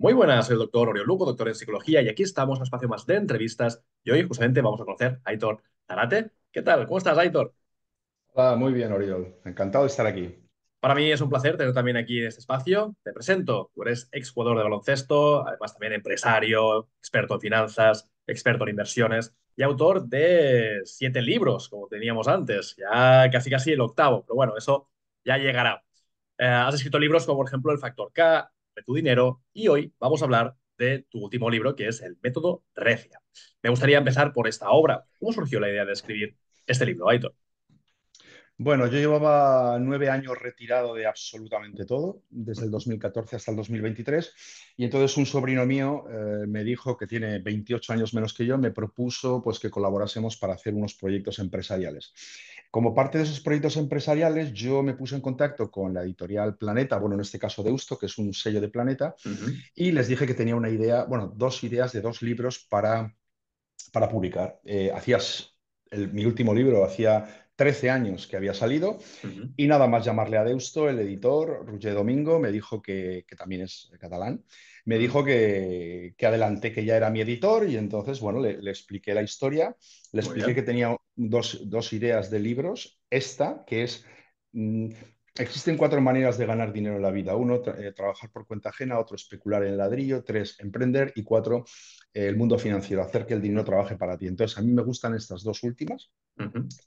Muy buenas, soy el doctor Oriol Lugo, doctor en psicología, y aquí estamos en un espacio más de entrevistas. Y hoy justamente vamos a conocer a Aitor Zarate. ¿Qué tal? ¿Cómo estás, Aitor? Hola, muy bien, Oriol. Encantado de estar aquí. Para mí es un placer tener también aquí en este espacio. Te presento, tú eres exjugador de baloncesto, además también empresario, experto en finanzas, experto en inversiones y autor de siete libros, como teníamos antes, ya casi casi el octavo, pero bueno, eso ya llegará. Eh, has escrito libros como por ejemplo El Factor K, de tu dinero y hoy vamos a hablar de tu último libro, que es El método Recia. Me gustaría empezar por esta obra. ¿Cómo surgió la idea de escribir este libro, Aitor? Bueno, yo llevaba nueve años retirado de absolutamente todo, desde el 2014 hasta el 2023, y entonces un sobrino mío eh, me dijo que tiene 28 años menos que yo, me propuso pues que colaborásemos para hacer unos proyectos empresariales. Como parte de esos proyectos empresariales, yo me puse en contacto con la editorial Planeta, bueno, en este caso Deusto, que es un sello de Planeta, y les dije que tenía una idea, bueno, dos ideas de dos libros para, para publicar. Eh, hacías mi último libro, hacía 13 años que había salido y nada más llamarle a Deusto, el editor, Roger Domingo, me dijo que, que también es catalán, me dijo que, que, adelanté que ya era mi editor y entonces, bueno, le, expliqué la historia, le expliqué que tenía dos, ideas de libros, esta que es... Mm, existen cuatro maneras de ganar dinero en la vida. Uno, eh, trabajar por cuenta ajena, otro, especular en ladrillo, tres, emprender y cuatro, eh, el mundo financiero, hacer que el dinero trabaje para ti. Entonces, a mí me gustan estas dos últimas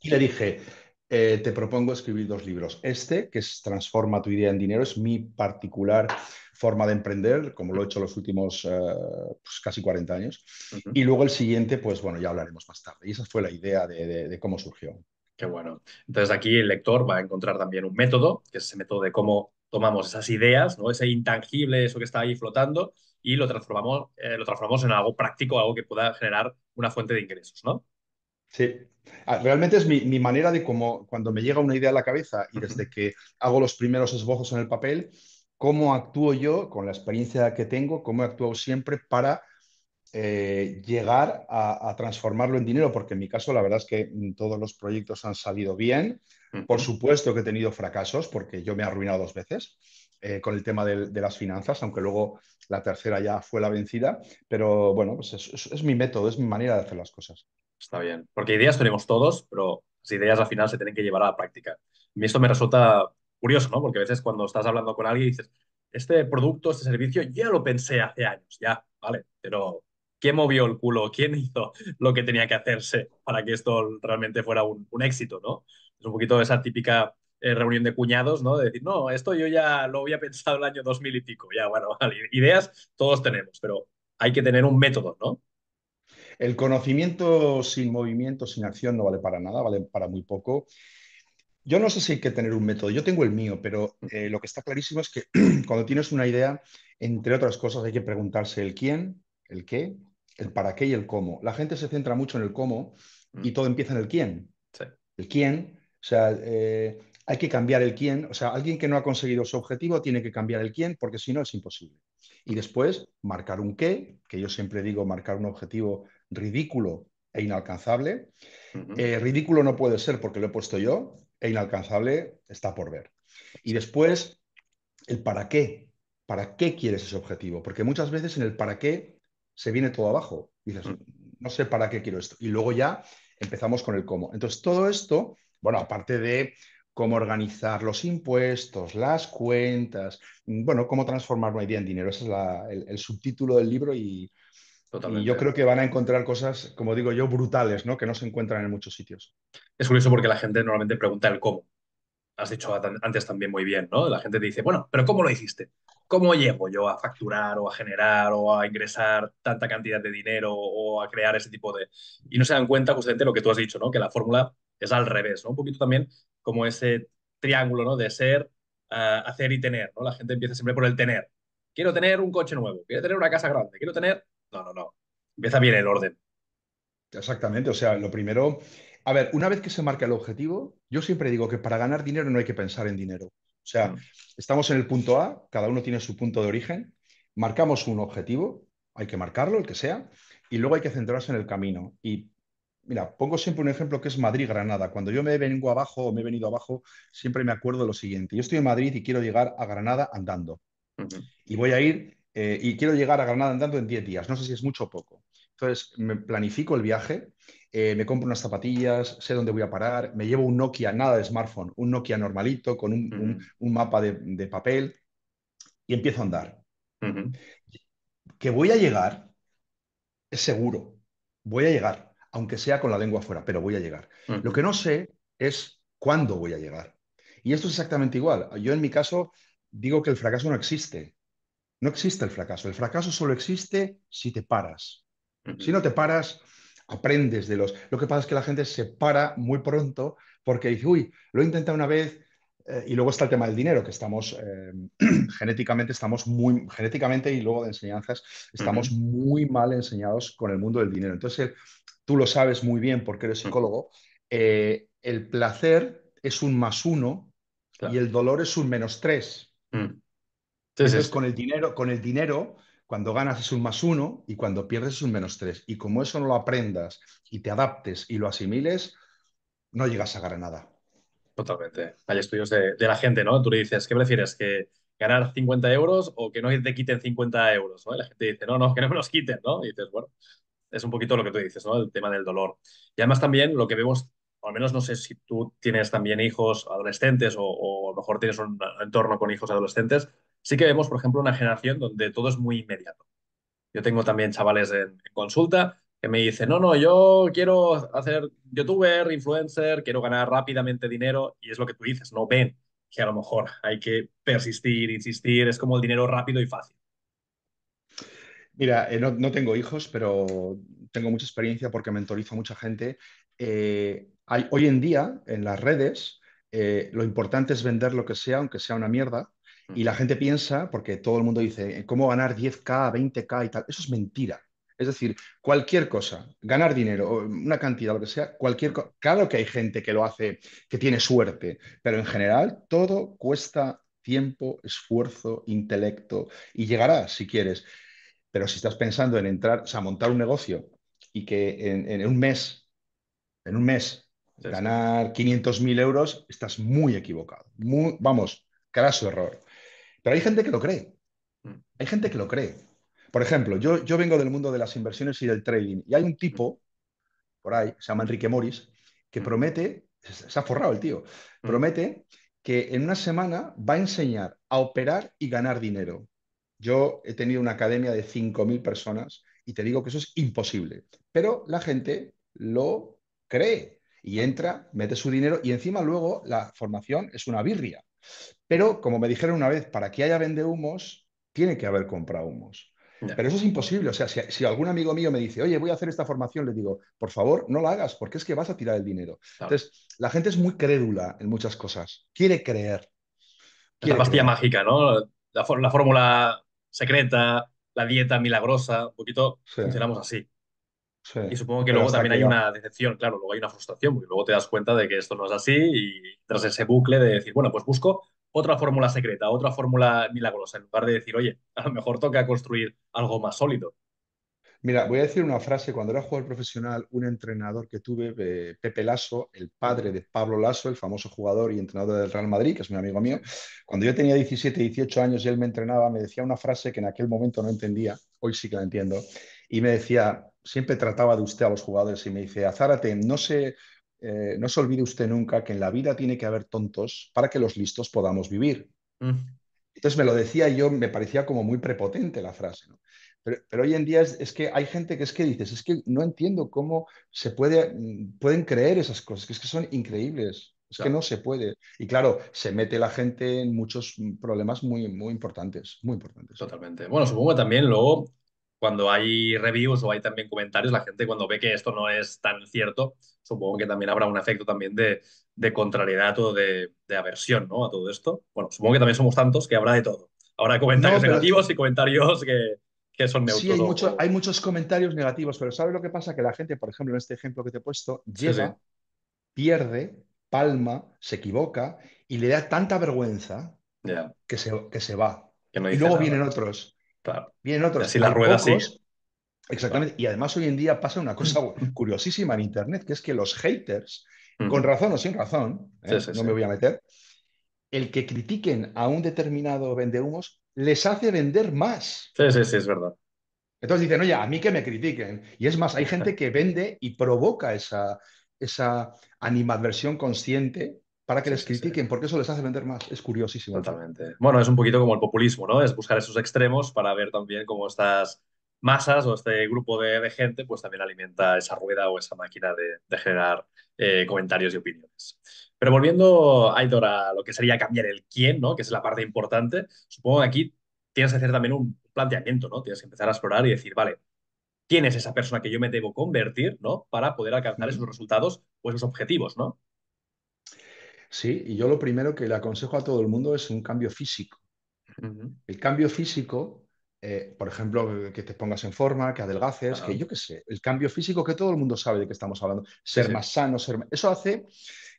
y le dije, eh, te propongo escribir dos libros. Este, que es Transforma tu idea en dinero, es mi particular forma de emprender, como lo he hecho los últimos eh, pues casi 40 años. Y luego el siguiente, pues bueno, ya hablaremos más tarde. Y esa fue la idea de, cómo surgió. Qué bueno. Entonces aquí el lector va a encontrar también un método, que es ese método de cómo tomamos esas ideas, ¿no? ese intangible, eso que está ahí flotando, y lo transformamos, eh, lo transformamos en algo práctico, algo que pueda generar una fuente de ingresos, ¿no? Sí. Ah, realmente es mi, manera de cómo, cuando me llega una idea a la cabeza y desde que hago los primeros esbozos en el papel, cómo actúo yo con la experiencia que tengo, cómo actúo siempre para eh, llegar a, transformarlo en dinero, porque en mi caso la verdad es que mm, todos los proyectos han salido bien. Por supuesto que he tenido fracasos, porque yo me he arruinado dos veces eh, con el tema de, las finanzas, aunque luego la tercera ya fue la vencida, pero bueno, pues es mi método, es mi manera de hacer las cosas está bien. Porque ideas tenemos todos, pero las ideas al final se tienen que llevar a la práctica. A mí esto me resulta curioso, ¿no? Porque a veces cuando estás hablando con alguien y dices, este producto, este servicio, ya lo pensé hace años, ya, vale, pero ¿qué movió el culo? ¿Quién hizo lo que tenía que hacerse para que esto realmente fuera un, éxito, ¿no? Es un poquito esa típica eh, reunión de cuñados, ¿no? De decir, no, esto yo ya lo había pensado el año 2000 y pico, ya, bueno, vale, ideas todos tenemos, pero hay que tener un método, ¿no? El conocimiento sin movimiento, sin acción, no vale para nada, vale para muy poco. Yo no sé si hay que tener un método, yo tengo el mío, pero eh, lo que está clarísimo es que cuando tienes una idea, entre otras cosas, hay que preguntarse el quién, el qué, el para qué y el cómo. La gente se centra mucho en el cómo y mm. todo empieza en el quién. El quién, o sea, eh, hay que cambiar el quién, o sea, alguien que no ha conseguido su objetivo tiene que cambiar el quién porque si no es imposible. Y después marcar un qué, que yo siempre digo marcar un objetivo ridículo e inalcanzable. Eh, ridículo no puede ser porque lo he puesto yo, e inalcanzable está por ver. Y después, el para qué. ¿Para qué quieres ese objetivo? Porque muchas veces en el para qué se viene todo abajo. Dices, no sé para qué quiero esto. Y luego ya empezamos con el cómo. Entonces, todo esto, bueno, aparte de cómo organizar los impuestos, las cuentas, mm, bueno, cómo transformar una idea en dinero. Ese es el, subtítulo del libro y, y yo creo que van a encontrar cosas, como digo yo, brutales, ¿no? Que no se encuentran en muchos sitios. Es curioso porque la gente normalmente pregunta el cómo. Has dicho antes también muy bien, ¿no? La gente te dice, bueno, pero ¿cómo lo hiciste? ¿Cómo llego yo a facturar o a generar o a ingresar tanta cantidad de dinero o a crear ese tipo de... Y no se dan cuenta justamente lo que tú has dicho, ¿no? Que la fórmula es al revés, ¿no? Un poquito también como ese triángulo, ¿no? De ser, ah, hacer y tener, ¿no? La gente empieza siempre por el tener. Quiero tener un coche nuevo, quiero tener una casa grande, quiero tener no, no, no. Empieza bien el orden. Exactamente, o sea, lo primero, a ver, una vez que se marca el objetivo, yo siempre digo que para ganar dinero no hay que pensar en dinero. O sea, mm. estamos en el punto A, cada uno tiene su punto de origen, marcamos un objetivo, hay que marcarlo, el que sea, y luego hay que centrarse en el camino. Y mira, pongo siempre un ejemplo que es Madrid-Granada. Cuando yo me vengo abajo o me he venido abajo, siempre me acuerdo de lo siguiente. Yo estoy en Madrid y quiero llegar a Granada andando. Mm, mm. Y voy a ir eh, y quiero llegar a Granada andando en 10 días, no sé si es mucho o poco. Entonces, me planifico el viaje, eh, me compro unas zapatillas, sé dónde voy a parar, me llevo un Nokia, nada de smartphone, un Nokia normalito con un, mapa de, papel y empiezo a andar. Que voy a llegar, es seguro, voy a llegar, aunque sea con la lengua fuera, pero voy a llegar. Lo que no sé es cuándo voy a llegar. Y esto es exactamente igual. Yo en mi caso digo que el fracaso no existe. No existe el fracaso. El fracaso solo existe si te paras. Si no te paras, aprendes de los... Lo que pasa es que la gente se para muy pronto porque dice, uy, lo he intentado una vez, eh, y luego está el tema del dinero, que estamos em, genéticamente, estamos muy, genéticamente y luego de enseñanzas, estamos muy mal enseñados con el mundo del dinero. Entonces, tú lo sabes muy bien porque eres psicólogo, eh, el placer es un más uno y el dolor es un menos tres. Mm. Entonces, con el dinero, con el dinero, cuando ganas es un más uno y cuando pierdes es un menos tres. Y como eso no lo aprendas y te adaptes y lo asimiles, no llegas a ganar nada. Totalmente. Hay estudios de, de la gente, ¿no? Tú le dices, ¿qué prefieres? ¿Que ganar 50 euros o que no te quiten 50 euros? ¿no? la gente dice, no, no, que no me los quiten, ¿no? Y dices, bueno, es un poquito lo que tú dices, ¿no? El tema del dolor. Y además también lo que vemos al menos no sé si tú tienes también hijos adolescentes o, o a lo mejor tienes un entorno con hijos adolescentes, sí que vemos, por ejemplo, una generación donde todo es muy inmediato. Yo tengo también chavales en, consulta que me dicen, no, no, yo quiero hacer youtuber, influencer, quiero ganar rápidamente dinero, y es lo que tú dices, no ven que a lo mejor hay que persistir, insistir, es como el dinero rápido y fácil. Mira, eh, no, tengo hijos, pero tengo mucha experiencia porque mentorizo a mucha gente. Eh, hay, hoy en día, en las redes, eh, lo importante es vender lo que sea, aunque sea una mierda, y la gente piensa, porque todo el mundo dice, eh, ¿cómo ganar 10K, 20K y tal? Eso es mentira. Es decir, cualquier cosa, ganar dinero, una cantidad, lo que sea, cualquier cosa. Claro que hay gente que lo hace, que tiene suerte, pero en general todo cuesta tiempo, esfuerzo, intelecto y llegará si quieres. Pero si estás pensando en entrar, o sea, montar un negocio y que en, un mes, en un mes, ganar 500.000 euros, estás muy equivocado. Muy, vamos, su error. Pero hay gente que lo cree. Mm. Hay gente que lo cree. Por ejemplo, yo, yo vengo del mundo de las inversiones y del trading. Y hay un tipo, por ahí, se llama Enrique Morris, que mm. promete, se ha forrado el tío, mm. promete que en una semana va a enseñar a operar y ganar dinero. Yo he tenido una academia de 5.000 personas y te digo que eso es imposible. Pero la gente lo cree y entra, mete su dinero y encima luego la formación es una birria. Pero, como me dijeron una vez, para que haya vende humos, tiene que haber comprahumos. humos, Pero eso es imposible. O sea, si, algún amigo mío me dice, oye, voy a hacer esta formación, le digo, por favor, no la hagas, porque es que vas a tirar el dinero. Entonces, la gente es muy crédula en muchas cosas. Quiere creer. la pastilla mágica, ¿no? La, fórmula secreta, la dieta milagrosa, un poquito así y supongo que luego también hay una decepción, claro, luego hay una frustración, porque luego te das cuenta de que esto no es así y tras ese bucle de decir, bueno, pues busco otra fórmula secreta, otra fórmula milagrosa, en lugar de decir, oye, a lo mejor toca construir algo más sólido. Mira, voy a decir una frase. Cuando era jugador profesional, un entrenador que tuve, eh, Pepe Lasso, el padre de Pablo Lasso, el famoso jugador y entrenador del Real Madrid, que es un amigo mío, cuando yo tenía 17, 18 años y él me entrenaba, me decía una frase que en aquel momento no entendía, hoy sí que la entiendo, y me decía, siempre trataba de usted a los jugadores y me dice, Azárate, no se, eh, no se olvide usted nunca que en la vida tiene que haber tontos para que los listos podamos vivir. Mm. Entonces me lo decía y yo, me parecía como muy prepotente la frase. Pero, hoy en día es, que hay gente que es que dices, es que no entiendo cómo se puede, mm, pueden creer esas cosas, que es que son increíbles. Es que no se puede. Y claro, se mete la gente en muchos mm, problemas muy, muy importantes, muy importantes. Totalmente. Bueno, supongo que también luego cuando hay reviews o hay también comentarios, la gente cuando ve que esto no es tan cierto, supongo que también habrá un efecto también de, contrariedad o de, aversión ¿no? a todo esto. Bueno, supongo que también somos tantos que habrá de todo. Habrá comentarios negativos y comentarios que, son neutros. Sí, hay, muchos comentarios negativos, pero ¿sabes lo que pasa? Que la gente, por ejemplo, en este ejemplo que te he puesto, llega, pierde, palma, se equivoca y le da tanta vergüenza que, se, que se va. y luego vienen otros Vienen otros. Si la rueda sí. Exactamente. Y además hoy en día pasa una cosa curiosísima en Internet, que es que los haters, con razón o sin razón, ¿eh? no me voy a meter, el que critiquen a un determinado vendehumos les hace vender más. Sí, sí, sí, es verdad. Entonces dicen, oye, a mí que me critiquen. Y es más, hay gente que vende y provoca esa, esa animadversión consciente para que les critiquen, porque eso les hace vender más. Es curiosísimo. Totalmente. Bueno, es un poquito como el populismo, ¿no? Es buscar esos extremos para ver también cómo estas masas o este grupo de, gente, pues también alimenta esa rueda o esa máquina de, generar eh, comentarios y opiniones. Pero volviendo, Aitor, a lo que sería cambiar el quién, ¿no? Que es la parte importante. Supongo que aquí tienes que hacer también un planteamiento, ¿no? Tienes que empezar a explorar y decir, vale, ¿quién es esa persona que yo me debo convertir, ¿no? Para poder alcanzar esos resultados o esos objetivos, ¿no? Sí, y yo lo primero que le aconsejo a todo el mundo es un cambio físico. El cambio físico, eh, por ejemplo, que te pongas en forma, que adelgaces, que yo qué sé, el cambio físico que todo el mundo sabe de qué estamos hablando, ser más sano, ser Eso hace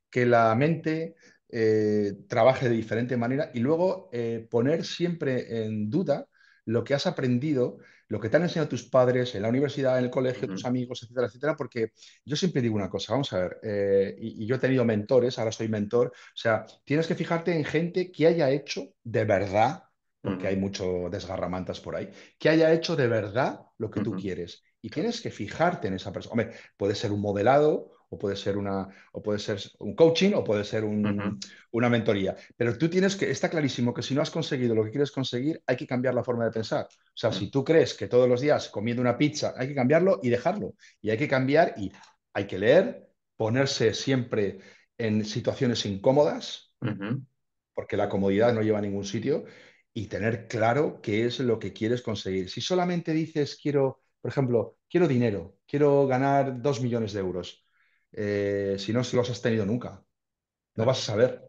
que la mente eh, trabaje de diferente manera y luego eh, poner siempre en duda lo que has aprendido lo que te han enseñado tus padres en la universidad, en el colegio, tus amigos, etcétera, etcétera, porque yo siempre digo una cosa, vamos a ver, eh, y, yo he tenido mentores, ahora soy mentor, o sea, tienes que fijarte en gente que haya hecho de verdad, porque hay mucho desgarramantas por ahí, que haya hecho de verdad lo que tú quieres. Y tienes que fijarte en esa persona. Hombre, puede ser un modelado, o puede ser, una, o puede ser un coaching, o puede ser una mentoría. Pero tú tienes que, está clarísimo que si no has conseguido lo que quieres conseguir, hay que cambiar la forma de pensar. O sea, mm. si tú crees que todos los días comiendo una pizza, hay que cambiarlo y dejarlo. Y hay que cambiar y hay que leer, ponerse siempre en situaciones incómodas, porque la comodidad no lleva a ningún sitio, y tener claro qué es lo que quieres conseguir. Si solamente dices, quiero, por ejemplo, quiero dinero, quiero ganar dos millones de euros, eh, si no, si los has tenido nunca. No vas a saber.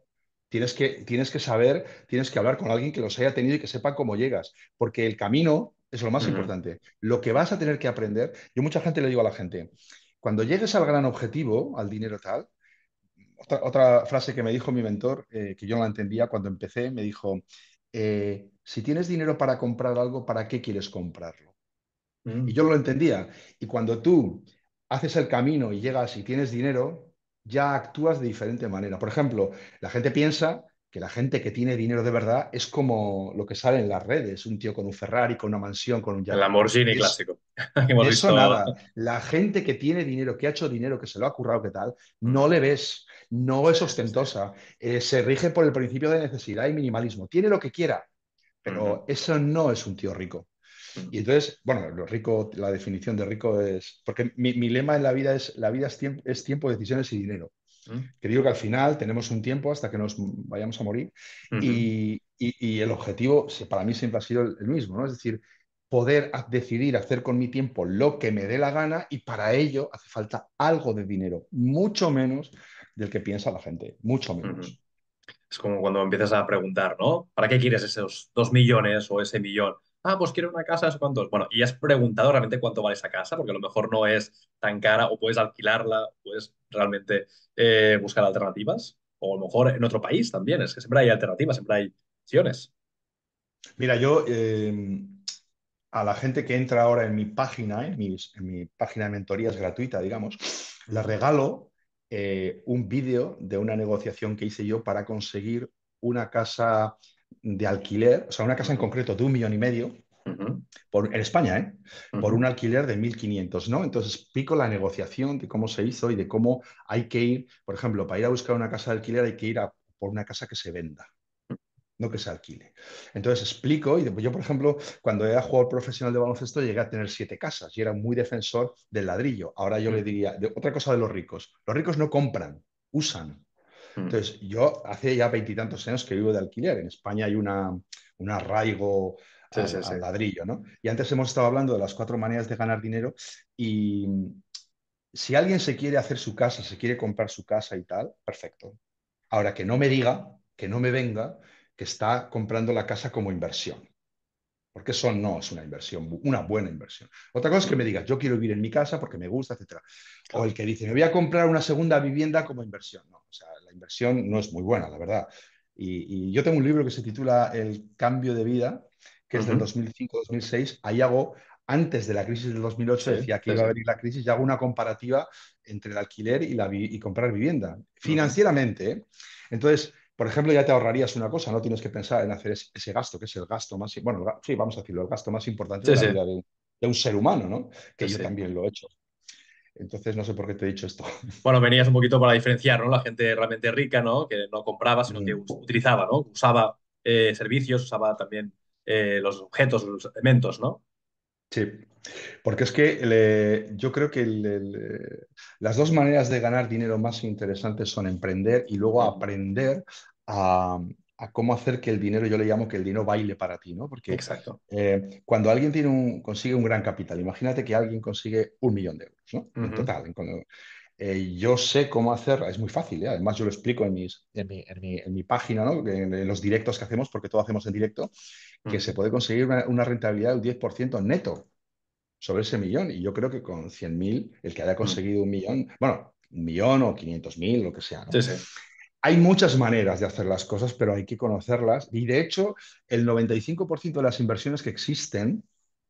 Tienes que, tienes que saber, tienes que hablar con alguien que los haya tenido y que sepa cómo llegas, porque el camino es lo más importante. Lo que vas a tener que aprender, yo mucha gente le digo a la gente, cuando llegues al gran objetivo, al dinero tal, otra, frase que me dijo mi mentor, eh, que yo no la entendía cuando empecé, me dijo, eh, si tienes dinero para comprar algo, ¿para qué quieres comprarlo? Y mm. yo lo entendía. Y cuando tú haces el camino y llegas y tienes dinero, ya actúas de diferente manera. Por ejemplo, la gente piensa que la gente que tiene dinero de verdad es como lo que sale en las redes, un tío con un Ferrari, con una mansión, con un yacht. El Lamborghini clásico. eso nada. La gente que tiene dinero, que ha hecho dinero, que se lo ha currado, qué tal, mm. no le ves, no es ostentosa, eh, se rige por el principio de necesidad y minimalismo. Tiene lo que quiera, pero eso no es un tío rico. Y entonces, bueno, lo rico, la definición de rico es, porque mi, lema en la vida es, la vida es, tiempo, es tiempo, decisiones y dinero. Mm. Que digo que al final tenemos un tiempo hasta que nos vayamos a morir y, el objetivo para mí siempre ha sido el, mismo, ¿no? Es decir, poder decidir hacer con mi tiempo lo que me dé la gana y para ello hace falta algo de dinero, mucho menos del que piensa la gente, mucho menos. Es como cuando empiezas a preguntar, ¿no? ¿Para qué quieres esos dos millones o ese millón? ah, pues quiero una casa, eso cuántos. Bueno, y has preguntado realmente cuánto vale esa casa, porque a lo mejor no es tan cara o puedes alquilarla, puedes realmente eh, buscar alternativas, o a lo mejor en otro país también, es que siempre hay alternativas, siempre hay opciones. Mira, yo em, a la gente que entra ahora en mi página, en, mi página de mentorías gratuita, digamos, le regalo eh, un vídeo de una negociación que hice yo para conseguir una casa de alquiler, o sea, una casa en concreto de un millón y medio, por, en España, ¿eh? por un alquiler de 1.500, ¿no? Entonces explico la negociación de cómo se hizo y de cómo hay que ir, por ejemplo, para ir a buscar una casa de alquiler hay que ir a por una casa que se venda, no que se alquile. Entonces explico, y yo, por ejemplo, cuando era jugador profesional de baloncesto, llegué a tener siete casas y era muy defensor del ladrillo. Ahora yo le diría, de, otra cosa de los ricos, los ricos no compran, usan. Mm. Entonces, yo hace ya veintitantos años que vivo de alquiler. En España hay un arraigo al, ladrillo, ¿no? Y antes hemos estado hablando de las cuatro maneras de ganar dinero y mm, si alguien se quiere hacer su casa, se quiere comprar su casa y tal, perfecto. Ahora, que no me diga, que no me venga, que está comprando la casa como inversión. Porque eso no es una inversión, una buena inversión. Otra cosa es que me digas, yo quiero vivir en mi casa porque me gusta, etc. O el que dice, me voy a comprar una segunda vivienda como inversión. No, o sea, la inversión no es muy buena, la verdad. Y, yo tengo un libro que se titula El cambio de vida, que es del 2005-2006. Ahí hago, antes de la crisis del 2008, decía que iba a venir la crisis, y hago una comparativa entre el alquiler y, comprar vivienda, financieramente. ¿eh? Entonces, por ejemplo, ya te ahorrarías una cosa, no tienes que pensar en hacer ese, gasto, que es el gasto más, bueno, sí, vamos a decirlo, el gasto más importante de un ser humano, ¿no? Que yo también lo he hecho. Entonces, no sé por qué te he dicho esto. Bueno, venías un poquito para diferenciar, ¿no? La gente realmente rica, ¿no? Que no compraba, sino que utilizaba, ¿no? Usaba eh, servicios, usaba también eh, los objetos, los elementos, ¿no? Sí, porque es que yo creo que las dos maneras de ganar dinero más interesantes son emprender y luego aprender a, cómo hacer que el dinero, yo le llamo que el dinero baile para ti, ¿no? Porque Exacto. Eh, cuando alguien tiene un, consigue un gran capital, imagínate que alguien consigue un millón de euros, ¿no? En total. Eh, yo sé cómo hacer, es muy fácil, ¿eh? además yo lo explico en, mis, en, mi, página, en, los directos que hacemos, porque todo hacemos en directo, que se puede conseguir una, rentabilidad del 10% neto sobre ese millón. Y yo creo que con 100.000, el que haya conseguido un millón, bueno, un millón o 500.000, lo que sea. ¿no? Hay muchas maneras de hacer las cosas, pero hay que conocerlas. Y de hecho, el 95% de las inversiones que existen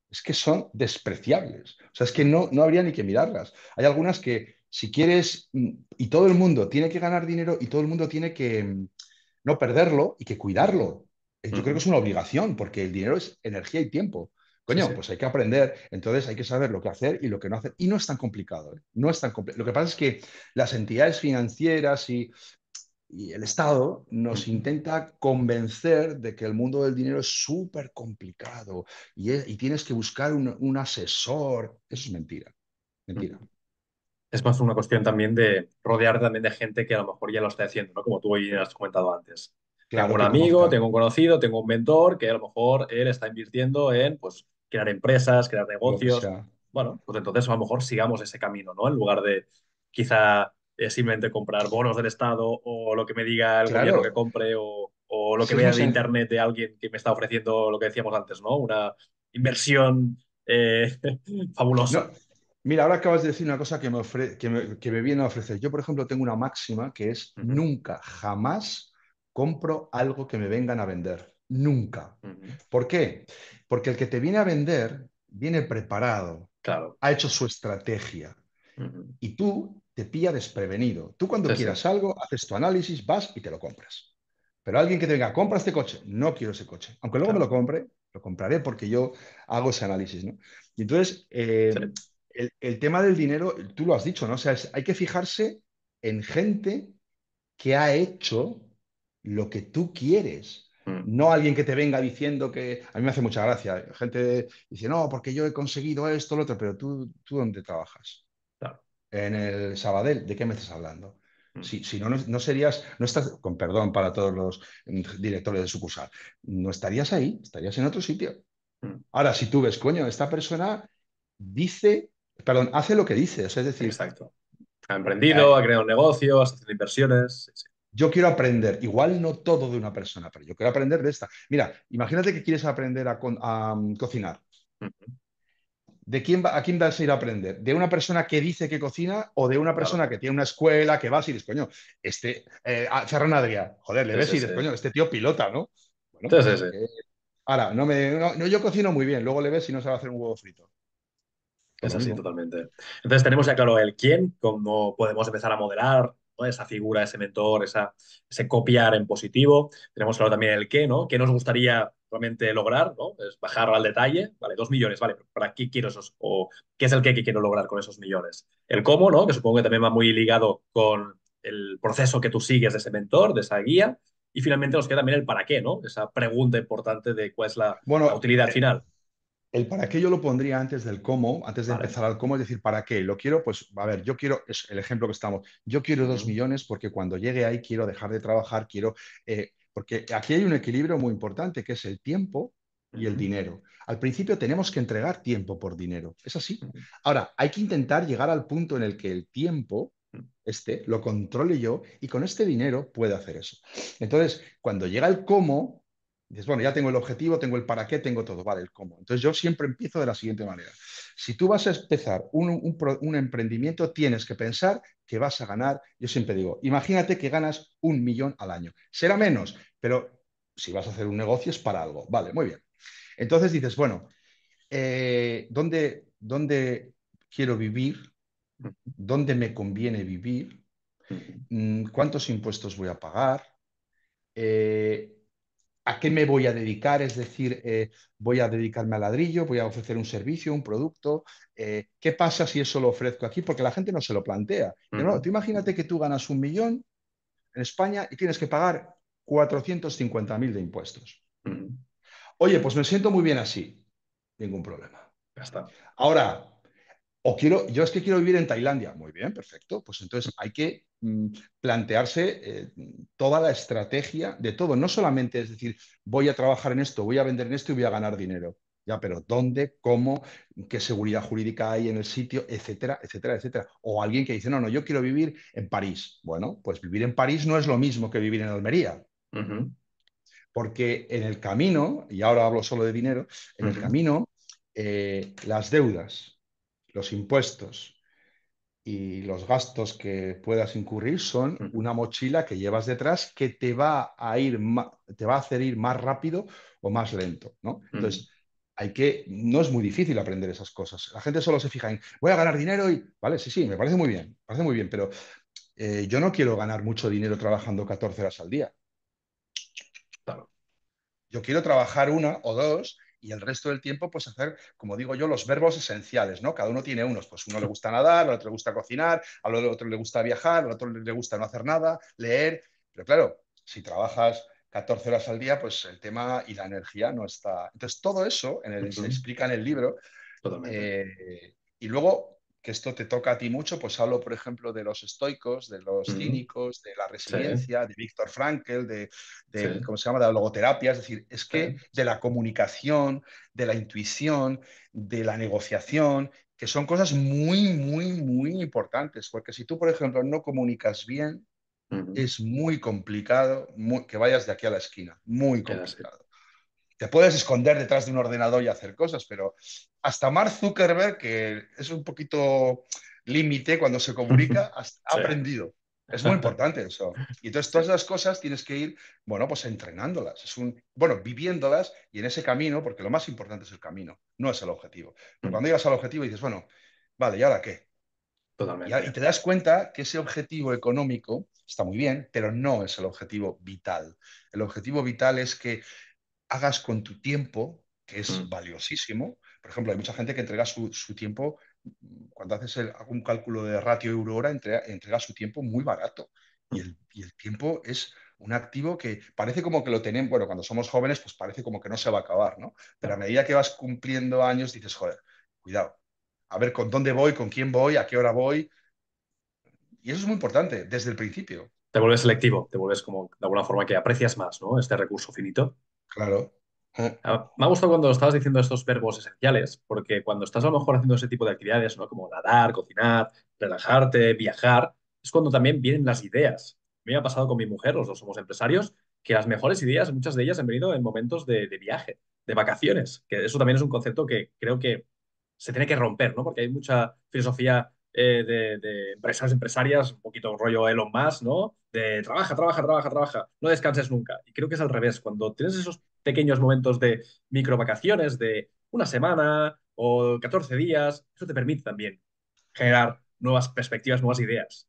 es que son despreciables. O sea, es que no, no habría ni que mirarlas. Hay algunas que si quieres, mm, y todo el mundo tiene que ganar dinero y todo el mundo tiene que mm, no perderlo y que cuidarlo. Eh, yo creo que es una obligación, porque el dinero es energía y tiempo. Coño, pues hay que aprender, entonces hay que saber lo que hacer y lo que no hacer. Y no es tan complicado, ¿eh? no es tan Lo que pasa es que las entidades financieras y, el Estado nos intenta convencer de que el mundo del dinero es súper complicado y, tienes que buscar un, asesor. Eso es mentira, mentira es más una cuestión también de rodear también de gente que a lo mejor ya lo está haciendo, ¿no? Como tú hoy has comentado antes. tengo un amigo, tengo un conocido, tengo un mentor que a lo mejor él está invirtiendo en pues crear empresas, crear negocios. Bueno, pues entonces a lo mejor sigamos ese camino, ¿no? En lugar de quizá eh, simplemente comprar bonos del Estado o lo que me diga el gobierno que compre o, lo que vea en internet de alguien que me está ofreciendo lo que decíamos antes, ¿no? Una inversión eh, fabulosa. Mira, ahora acabas de decir una cosa que me, viene a ofrecer. Yo, por ejemplo, tengo una máxima que es nunca, jamás compro algo que me vengan a vender. Nunca. ¿Por qué? Porque el que te viene a vender viene preparado, claro. ha hecho su estrategia. Y tú te pilla desprevenido. Tú cuando quieras algo, haces tu análisis, vas y te lo compras. Pero alguien que te venga, compra este coche, no quiero ese coche. Aunque luego me lo compre, lo compraré porque yo hago ese análisis. Y entonces, eh, el, tema del dinero, tú lo has dicho, ¿no? O sea, hay que fijarse en gente que ha hecho lo que tú quieres. Mm. No alguien que te venga diciendo que. A mí me hace mucha gracia. Gente dice, no, porque yo he conseguido esto, lo otro, pero tú, ¿tú dónde trabajas? En el Sabadell, ¿de qué me estás hablando? Mm. Si, no, no, serías, no estás, con perdón para todos los directores de sucursal, no estarías ahí, estarías en otro sitio. Mm. Ahora, si tú ves, coño, esta persona dice Perdón, hace lo que dice, es decir. Exacto. Ha emprendido, ha creado un negocio, ha hecho inversiones. Yo quiero aprender, igual no todo de una persona, pero yo quiero aprender de esta. Mira, imagínate que quieres aprender a, mm, cocinar. ¿De quién va, ¿A quién vas a ir a aprender? ¿De una persona que dice que cocina o de una persona que tiene una escuela que va y dices, coño, este, eh, ah, Ferran Adrià, joder, le ves y dices, coño, este tío pilota, ¿no? Pues, eh, ahora, no me, no, yo cocino muy bien, luego le ves y no a hacer un huevo frito. Es así, totalmente. Entonces tenemos ya claro el quién, cómo podemos empezar a modelar esa figura, ese mentor, esa, ese copiar en positivo. Tenemos claro también el qué, ¿no? ¿Qué nos gustaría realmente lograr? ¿no? Es bajar al detalle, ¿vale? Dos millones, ¿vale? ¿Para qué quiero esos? ¿O qué es el qué que quiero lograr con esos millones? El cómo, ¿no? Que supongo que también va muy ligado con el proceso que tú sigues de ese mentor, de esa guía. Y finalmente nos queda también el para qué, ¿no? Esa pregunta importante de cuál es la, utilidad eh, final. El para qué yo lo pondría antes del cómo, antes de empezar al cómo, es decir, ¿para qué? Lo quiero, pues, a ver, yo quiero, es el ejemplo que estamos, yo quiero dos millones porque cuando llegue ahí quiero dejar de trabajar, quiero, eh, porque aquí hay un equilibrio muy importante que es el tiempo y el dinero. Al principio tenemos que entregar tiempo por dinero, es así. Ahora, hay que intentar llegar al punto en el que el tiempo este lo controle yo y con este dinero puedo hacer eso. Entonces, cuando llega el cómo, Dices, bueno, ya tengo el objetivo, tengo el para qué, tengo todo, vale, el cómo. Entonces yo siempre empiezo de la siguiente manera. Si tú vas a empezar un, emprendimiento, tienes que pensar que vas a ganar, yo siempre digo, imagínate que ganas un millón al año. Será menos, pero si vas a hacer un negocio es para algo, vale, muy bien. Entonces dices, bueno, eh, ¿dónde, quiero vivir? ¿Dónde me conviene vivir? Mm, ¿Cuántos impuestos voy a pagar? Eh, a qué me voy a dedicar, es decir, eh, voy a dedicarme al ladrillo, voy a ofrecer un servicio, un producto, eh, ¿qué pasa si eso lo ofrezco aquí? Porque la gente no se lo plantea. no, imagínate que tú ganas un millón en España y tienes que pagar 450.000 de impuestos. Oye, pues me siento muy bien así, ningún problema. Ya está. Ahora, o quiero, yo es que quiero vivir en Tailandia. Muy bien, perfecto. Pues entonces hay que mm, plantearse eh, toda la estrategia de todo. No solamente es decir, voy a trabajar en esto, voy a vender en esto y voy a ganar dinero. Ya, pero ¿dónde? ¿Cómo? ¿Qué seguridad jurídica hay en el sitio? Etcétera, etcétera, etcétera. O alguien que dice, no, no, yo quiero vivir en París. Bueno, pues vivir en París no es lo mismo que vivir en Almería. Porque en el camino, y ahora hablo solo de dinero, en el camino, eh, las deudas, los impuestos y los gastos que puedas incurrir son mm. una mochila que llevas detrás que te va a ir te va a hacer ir más rápido o más lento, ¿no? Mm. Entonces, hay que no es muy difícil aprender esas cosas. La gente solo se fija en voy a ganar dinero y vale, sí, sí, me parece muy bien, parece muy bien, pero eh, yo no quiero ganar mucho dinero trabajando 14 horas al día. Yo quiero trabajar una o dos y el resto del tiempo, pues hacer, como digo yo, los verbos esenciales, ¿no? Cada uno tiene unos, pues uno le gusta nadar, al otro le gusta cocinar, al otro le gusta viajar, al otro le gusta no hacer nada, leer, pero claro, si trabajas 14 horas al día, pues el tema y la energía no está. Entonces, todo eso en el, se explica en el libro. Eh, y luego, que esto te toca a ti mucho, pues hablo, por ejemplo, de los estoicos, de los cínicos, de la resiliencia, de Víctor Frankl, de, ¿cómo se llama?, de la logoterapia, es decir, es que de la comunicación, de la intuición, de la negociación, que son cosas muy, muy, muy importantes, porque si tú, por ejemplo, no comunicas bien, es muy complicado que vayas de aquí a la esquina, muy complicado te puedes esconder detrás de un ordenador y hacer cosas, pero hasta Mark Zuckerberg, que es un poquito límite cuando se comunica, ha aprendido. Es muy importante eso. Y entonces todas esas cosas tienes que ir, bueno, pues entrenándolas, es un, bueno, viviéndolas y en ese camino, porque lo más importante es el camino, no es el objetivo. Pero mm. cuando llegas al objetivo dices, bueno, vale, ¿y ahora qué? y te das cuenta que ese objetivo económico está muy bien, pero no es el objetivo vital. El objetivo vital es que hagas con tu tiempo, que es mm. valiosísimo. Por ejemplo, hay mucha gente que entrega su, tiempo, mm, cuando haces algún cálculo de ratio euro-hora, entrega, entrega, su tiempo muy barato. Y el, y el tiempo es un activo que parece como que lo tenemos, bueno, cuando somos jóvenes, pues parece como que no se va a acabar, ¿no? Pero a medida que vas cumpliendo años, dices, joder, cuidado, a ver con dónde voy, con quién voy, a qué hora voy. Y eso es muy importante, desde el principio. Te vuelves selectivo, te vuelves como de alguna forma que aprecias más, ¿no? Este recurso finito. Claro. Ah. Ah, me ha gustado cuando estabas diciendo estos verbos esenciales, porque cuando estás a lo mejor haciendo ese tipo de actividades, ¿no? Como nadar, cocinar, relajarte, viajar, es cuando también vienen las ideas. Me ha pasado con mi mujer, los dos somos empresarios, que las mejores ideas, muchas de ellas han venido en momentos de, viaje, de vacaciones, que eso también es un concepto que creo que se tiene que romper, ¿no? Porque hay mucha filosofía eh, de, empresas, empresarias, un poquito rollo Elon Musk, ¿no? De trabaja, trabaja, trabaja, trabaja, no descanses nunca. Y creo que es al revés, cuando tienes esos pequeños momentos de micro vacaciones, de una semana o 14 días, eso te permite también generar nuevas perspectivas, nuevas ideas.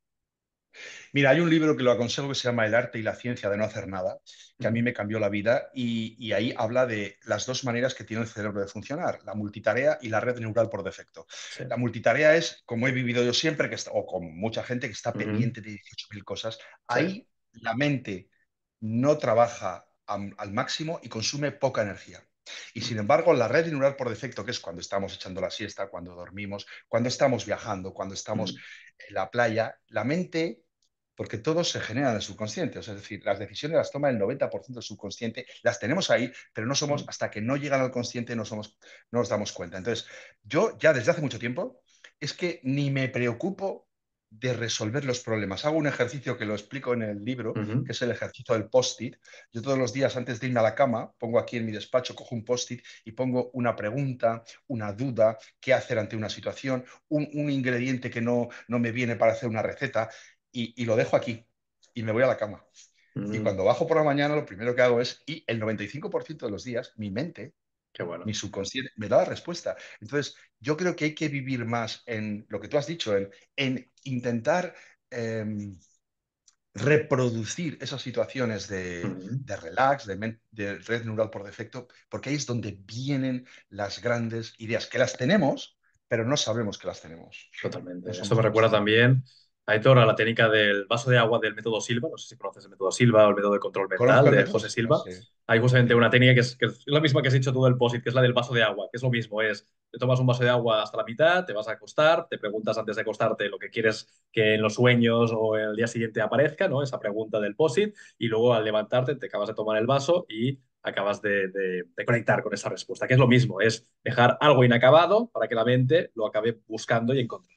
Mira, hay un libro que lo aconsejo que se llama El arte y la ciencia de no hacer nada, que a mí me cambió la vida y, ahí habla de las dos maneras que tiene el cerebro de funcionar, la multitarea y la red neural por defecto. La multitarea es, como he vivido yo siempre, que o con mucha gente que está pendiente de 18.000 cosas, ahí la mente no trabaja al máximo y consume poca energía. Y sin embargo, la red neural por defecto, que es cuando estamos echando la siesta, cuando dormimos, cuando estamos viajando, cuando estamos en la playa, la mente porque todo se genera en el subconsciente. es decir, las decisiones las toma el 90% del subconsciente, las tenemos ahí, pero no somos, mm. hasta que no llegan al consciente, no, somos, no nos damos cuenta. Entonces, yo ya desde hace mucho tiempo es que ni me preocupo de resolver los problemas. Hago un ejercicio que lo explico en el libro, que es el ejercicio del post-it. Yo todos los días antes de irme a la cama, pongo aquí en mi despacho, cojo un post-it y pongo una pregunta, una duda, qué hacer ante una situación, un, ingrediente que no, no me viene para hacer una receta y, lo dejo aquí y me voy a la cama. Y mm. cuando bajo por la mañana, lo primero que hago es, y el 95% de los días, mi mente, bueno. mi subconsciente, me da la respuesta. Entonces, yo creo que hay que vivir más en lo que tú has dicho, en, intentar... Em, reproducir esas situaciones de, mm. de relax, de, de, red neural por defecto, porque ahí es donde vienen las grandes ideas, que las tenemos, pero no sabemos que las tenemos. Totalmente. Eso me recuerda también Aitor, a la técnica del vaso de agua del método Silva, no sé si conoces el método Silva o el método de control mental de José Silva. Hay justamente una técnica que es, la misma que has hecho tú del POSIT, que es la del vaso de agua, que es lo mismo, es te tomas un vaso de agua hasta la mitad, te vas a acostar, te preguntas antes de acostarte lo que quieres que en los sueños o el día siguiente aparezca, ¿no? Esa pregunta del POSIT, y luego al levantarte te acabas de tomar el vaso y acabas de, de, conectar con esa respuesta, que es lo mismo, es dejar algo inacabado para que la mente lo acabe buscando y encontrando.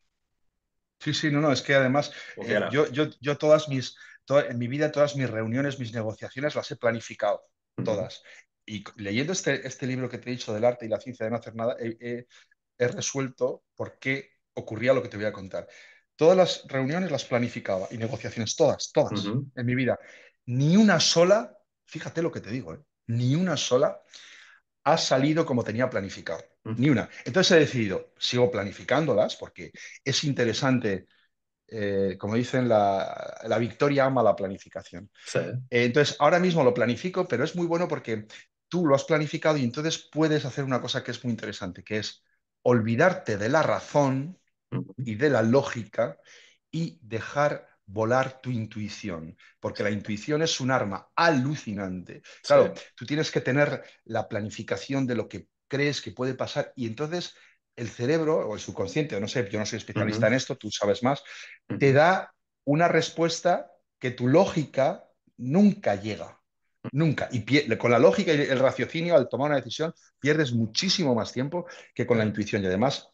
Sí, sí, no, no, es que además eh, yo, yo, todas mis, en mi vida, todas mis reuniones, mis negociaciones las he planificado, todas. Y leyendo este, este libro que te he dicho del arte y la ciencia de no hacer nada, he, resuelto por qué ocurría lo que te voy a contar. Todas las reuniones las planificaba y negociaciones, todas, todas en mi vida. Ni una sola, fíjate lo que te digo, eh, ni una sola ha salido como tenía planificado ni una. Entonces he decidido, sigo planificándolas porque es interesante, eh, como dicen, la, victoria ama la planificación. Eh, entonces ahora mismo lo planifico, pero es muy bueno porque tú lo has planificado y entonces puedes hacer una cosa que es muy interesante, que es olvidarte de la razón y de la lógica y dejar volar tu intuición, porque la intuición es un arma alucinante. Claro, tú tienes que tener la planificación de lo que crees que puede pasar y entonces el cerebro o el subconsciente, no sé, yo no soy especialista en esto, tú sabes más, te da una respuesta que tu lógica nunca llega. Nunca. Y con la lógica y el raciocinio al tomar una decisión pierdes muchísimo más tiempo que con la intuición y además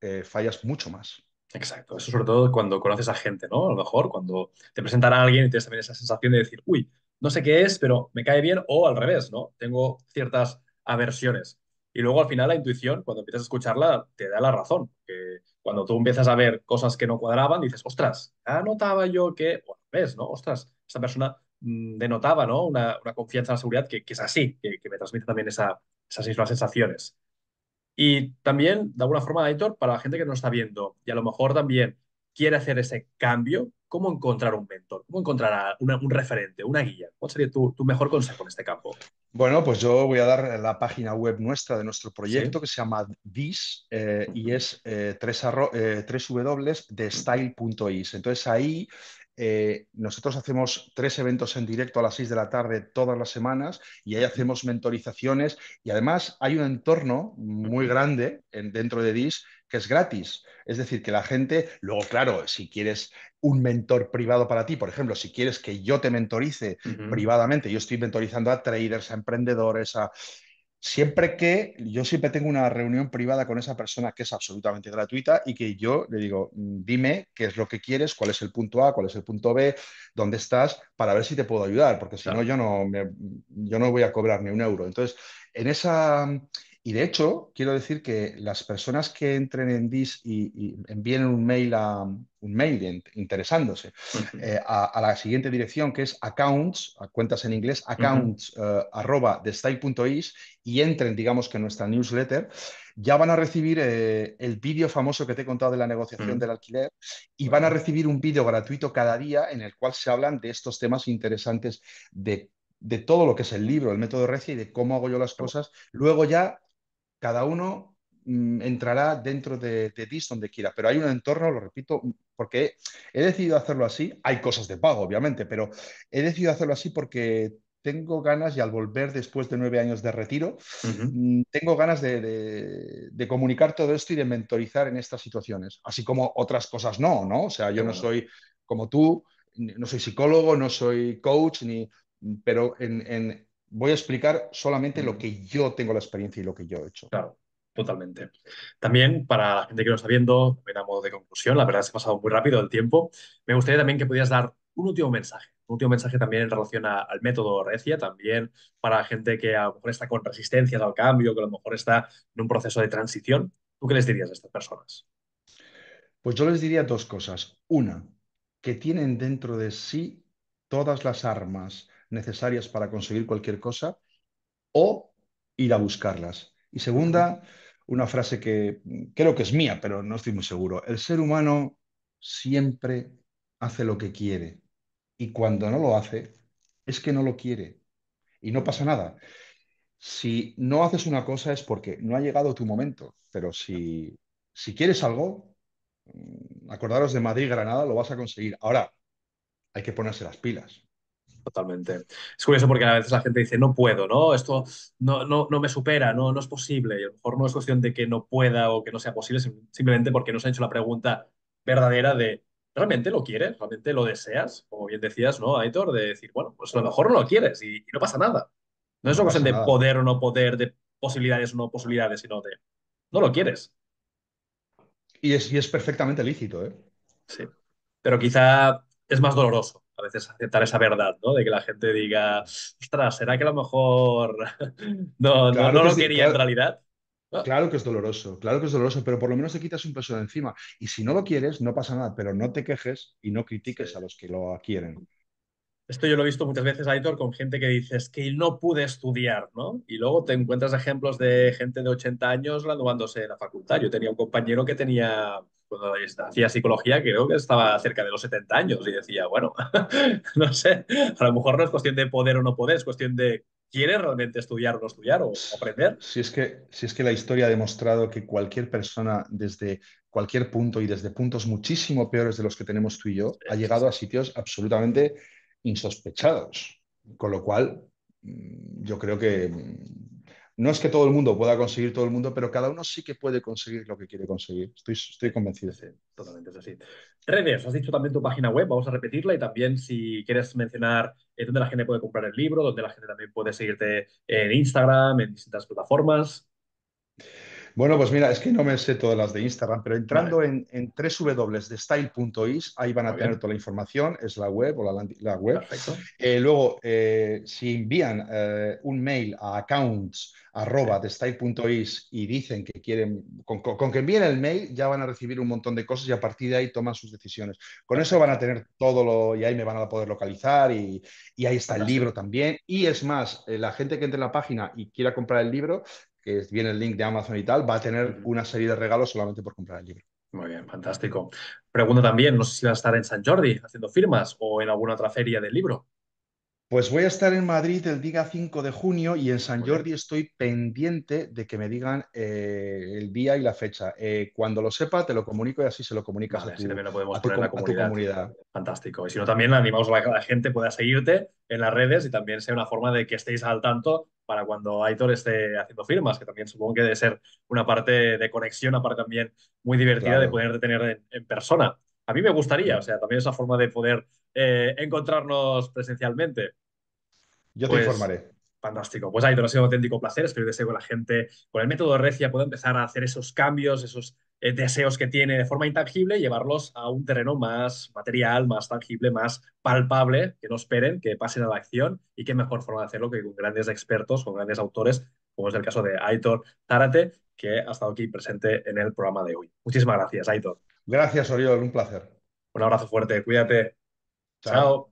eh, fallas mucho más. Exacto, eso sobre todo cuando conoces a gente, ¿no? A lo mejor cuando te presentan a alguien y tienes también esa sensación de decir, uy, no sé qué es, pero me cae bien o al revés, ¿no? Tengo ciertas aversiones. Y luego al final la intuición, cuando empiezas a escucharla, te da la razón. Que cuando tú empiezas a ver cosas que no cuadraban, dices, ostras, anotaba yo que, bueno, ves, ¿no? Ostras, esta persona mm, denotaba, ¿no? Una, confianza en la seguridad que, es así, que, me transmite también esa, esas mismas sensaciones. Y también, de alguna forma, Aitor, para la gente que no está viendo y a lo mejor también quiere hacer ese cambio, ¿cómo encontrar un mentor? ¿Cómo encontrar un referente, una guía? ¿Cuál sería tu, mejor consejo en este campo? Bueno, pues yo voy a dar la página web nuestra de nuestro proyecto que se llama DIS eh, y es eh, tres, eh, Entonces ahí eh, nosotros hacemos tres eventos en directo a las 6 de la tarde todas las semanas y ahí hacemos mentorizaciones y además hay un entorno muy grande dentro de DIS que es gratis. Es decir, que la gente, luego, claro, si quieres un mentor privado para ti, por ejemplo, si quieres que yo te mentorice privadamente, yo estoy mentorizando a traders, a emprendedores, a... Siempre que yo siempre tengo una reunión privada con esa persona que es absolutamente gratuita y que yo le digo, mm, dime qué es lo que quieres, cuál es el punto A, cuál es el punto B, dónde estás, para ver si te puedo ayudar, porque si no, yo no, yo no voy a cobrar ni un euro. Entonces, en esa y de hecho, quiero decir que las personas que entren en DIS y, envíen un mail, a, un mail interesándose eh, a, la siguiente dirección que es accounts, cuentas en inglés, accounts eh, y entren, digamos que en nuestra newsletter, ya van a recibir eh, el vídeo famoso que te he contado de la negociación del alquiler y van a recibir un vídeo gratuito cada día en el cual se hablan de estos temas interesantes de de todo lo que es el libro, el método Recia y de cómo hago yo las cosas. Luego ya cada uno mm, entrará dentro de, de DIS donde quiera, pero hay un entorno, lo repito, mm, porque he, decidido hacerlo así, hay cosas de pago, obviamente, pero he decidido hacerlo así porque tengo ganas, y al volver después de nueve años de retiro, mm, tengo ganas de, comunicar todo esto y de mentorizar en estas situaciones, así como otras cosas no, ¿no? O sea, yo no soy como tú, no soy psicólogo, no soy coach, ni, pero en, voy a explicar solamente lo que yo tengo la experiencia y lo que yo he hecho. Claro, totalmente. También, para la gente que nos está viendo, también a modo de conclusión, la verdad se ha pasado muy rápido el tiempo, me gustaría también que pudieras dar un último mensaje, un último mensaje también en relación al método Recia, también para gente que a lo mejor está con resistencias al cambio, que a lo mejor está en un proceso de transición. ¿Tú qué les dirías a estas personas? Pues yo les diría dos cosas. Una, que tienen dentro de sí todas las armas necesarias para conseguir cualquier cosa o ir a buscarlas. Y segunda, una frase que creo que es mía, pero no estoy muy seguro. El ser humano siempre hace lo que quiere y cuando no lo hace es que no lo quiere y no pasa nada. Si no haces una cosa es porque no ha llegado tu momento, pero si, si quieres algo, mm, acordaros de Madrid-Granada, lo vas a conseguir. Ahora, hay que ponerse las pilas. Totalmente. Es curioso porque a veces la gente dice, no puedo, ¿no? Esto no, no, no me supera, no, no es posible. Y a lo mejor no es cuestión de que no pueda o que no sea posible, simplemente porque no se ha hecho la pregunta verdadera de, ¿realmente lo quieres? ¿Realmente lo deseas? Como bien decías, ¿no, Aitor? De decir, bueno, pues a lo mejor no lo quieres y, no pasa nada. No es una cuestión de poder o no poder, de posibilidades o no posibilidades, sino de, no lo quieres. Y es, y es perfectamente lícito, ¿eh? Sí. Pero quizá es más doloroso a veces aceptar esa verdad, ¿no? De que la gente diga, ostras, ¿será que a lo mejor no, no, lo quería en realidad? Claro que es doloroso, claro que es doloroso, pero por lo menos te quitas un peso de encima. Y si no lo quieres, no pasa nada, pero no te quejes y no critiques a los que lo quieren. Esto yo lo he visto muchas veces, Aitor, con gente que dices que no pude estudiar, ¿no? Y luego te encuentras ejemplos de gente de 80 años graduándose en la facultad. Yo tenía un compañero que tenía cuando hacía psicología, creo que estaba cerca de los 70 años y decía, bueno, no sé, a lo mejor no es cuestión de poder o no poder, es cuestión de ¿Quieres realmente estudiar o no estudiar o aprender? Si es, que, si es que la historia ha demostrado que cualquier persona desde cualquier punto y desde puntos muchísimo peores de los que tenemos tú y yo, ha llegado a sitios absolutamente insospechados. Con lo cual, mm, yo creo que no es que todo el mundo pueda conseguir todo el mundo, pero cada uno sí que puede conseguir lo que quiere conseguir. Estoy, convencido. de totalmente es así. Redes, has dicho también tu página web, vamos a repetirla y también si quieres mencionar eh, dónde la gente puede comprar el libro, dónde la gente también puede seguirte en Instagram, en distintas plataformas. Bueno, pues mira, es que no me sé todas las de Instagram, pero entrando en, de style.is, ahí van a tener toda la información, es la web o la, la web. Perfecto. Eh, luego, eh, si envían eh, un mail a accounts y dicen que quieren, con, que envíen el mail ya van a recibir un montón de cosas y a partir de ahí toman sus decisiones. Con eso van a tener todo lo, y ahí me van a poder localizar y, ahí está el libro también. Y es más, la gente que entre en la página y quiera comprar el libro, que viene el link de Amazon y tal, va a tener una serie de regalos solamente por comprar el libro. Muy bien, fantástico. Pregunto también, no sé si va a estar en San Jordi haciendo firmas o en alguna otra feria del libro. Pues voy a estar en Madrid el día 5 de junio y en San Jordi estoy pendiente de que me digan eh, el día y la fecha. Eh, cuando lo sepa, te lo comunico y así se lo comunicas a, tu, lo podemos comunidad. Fantástico. Y si no, también animamos a que la gente pueda seguirte en las redes y también sea una forma de que estéis al tanto para cuando Aitor esté haciendo firmas, que también supongo que debe ser una parte de conexión, aparte también muy divertida de poder tener en, persona. A mí me gustaría, o sea, también esa forma de poder eh, encontrarnos presencialmente. Yo te pues, informaré. Fantástico. Pues Aitor, ha sido un auténtico placer. Espero que la gente, con el método Recia, pueda empezar a hacer esos cambios, esos eh, deseos que tiene de forma intangible, y llevarlos a un terreno más material, más tangible, más palpable, que no esperen, que pasen a la acción y qué mejor forma de hacerlo que con grandes expertos, con grandes autores, como es el caso de Aitor Zárate, que ha estado aquí presente en el programa de hoy. Muchísimas gracias, Aitor. Gracias, Oriol. Un placer. Un abrazo fuerte. Cuídate. Chao.